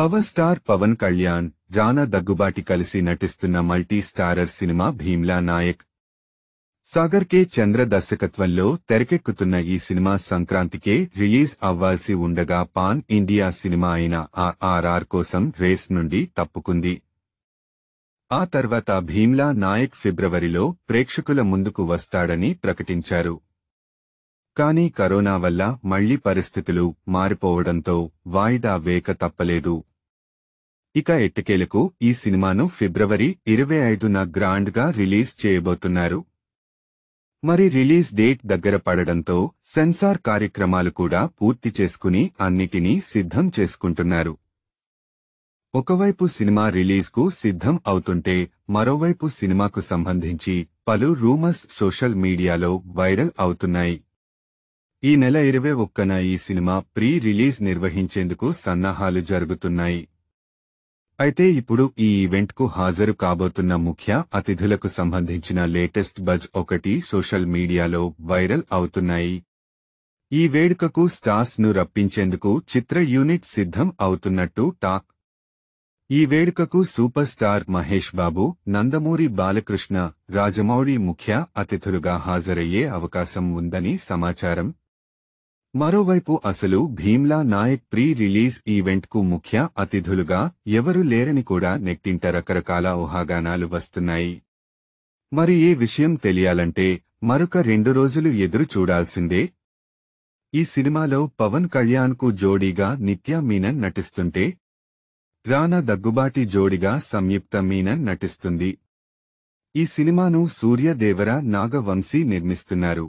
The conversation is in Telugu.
పవర్ స్టార్ పవన్ కళ్యాణ్ రానా దగ్గుబాటి కలిసి నటిస్తున్న multi starrer cinema Bheemla Nayak Sagar K Chandra దర్శకత్వంలో తెరకెక్కుతున్న ఈ సినిమా సంక్రాంతికే రిలీజ్ అవ్వాల్సి ఉండగా పాన్ ఇండియా సినిమా అయిన ఆర్ఆర్ఆర్ కోసం రేస్ నుండి తప్పుకుంది ఆ తర్వాత భీమ్లా నాయక్ ఫిబ్రవరిలో ప్రేక్షకుల ముందుకు వస్తాడని ప్రకటించారు కానీ కరోనా వల్ల మళ్లీ పరిస్థితులు మారిపోవడంతో వాయిదా వేక తప్పలేదు ఇక ఎట్టకేలకు ఈ సినిమాను ఫిబ్రవరి ఇరవై ఐదున గ్రాండ్గా రిలీజ్ చేయబోతున్నారు మరి రిలీజ్ డేట్ దగ్గర పడడంతో సెన్సార్ కార్యక్రమాలు కూడా పూర్తి చేసుకుని అన్నిటినీ సిద్ధం చేసుకుంటున్నారు ఒకవైపు సినిమా రిలీజ్కు సిద్ధం అవుతుంటే మరోవైపు సినిమాకు సంబంధించి పలు రూమర్స్ సోషల్ మీడియాలో వైరల్ అవుతున్నాయి ఈ నెల ఇరవై ఒక్కన ఈ సినిమా ప్రీ రిలీజ్ నిర్వహించేందుకు సన్నాహాలు జరుగుతున్నాయి అయితే ఇప్పుడు ఈ ఈవెంట్కు హాజరు కాబోతున్న ముఖ్య అతిథులకు సంబంధించిన లేటెస్ట్ బజ్ ఒకటి సోషల్ మీడియాలో వైరల్ అవుతున్నాయి ఈ వేడుకకు స్టార్స్ ను రప్పించేందుకు చిత్ర యూనిట్ సిద్ధం అవుతున్నట్టు టాక్ ఈ వేడుకకు సూపర్ స్టార్ మహేష్ బాబు నందమూరి బాలకృష్ణ రాజమౌళి ముఖ్య అతిథులుగా హాజరయ్యే అవకాశం ఉందని సమాచారం మరోవైపు అసలు భీమ్లా నాయక్ ప్రీ రిలీజ్ ఈవెంట్కు ముఖ్య అతిథులుగా ఎవరు లేరని కూడా నెట్టింట రకరకాల ఊహాగానాలు వస్తున్నాయి మరి ఏ విషయం తెలియాలంటే మరొక రెండు రోజులు ఎదురు చూడాల్సిందే ఈ సినిమాలో పవన్ కళ్యాణ్కు జోడీగా నిత్యా మీనన్ నటిస్తుంటే రానా దగ్గుబాటి జోడిగా సంయుక్త మీనన్ నటిస్తుంది ఈ సినిమాను సూర్యదేవర నాగవంశీ నిర్మిస్తున్నారు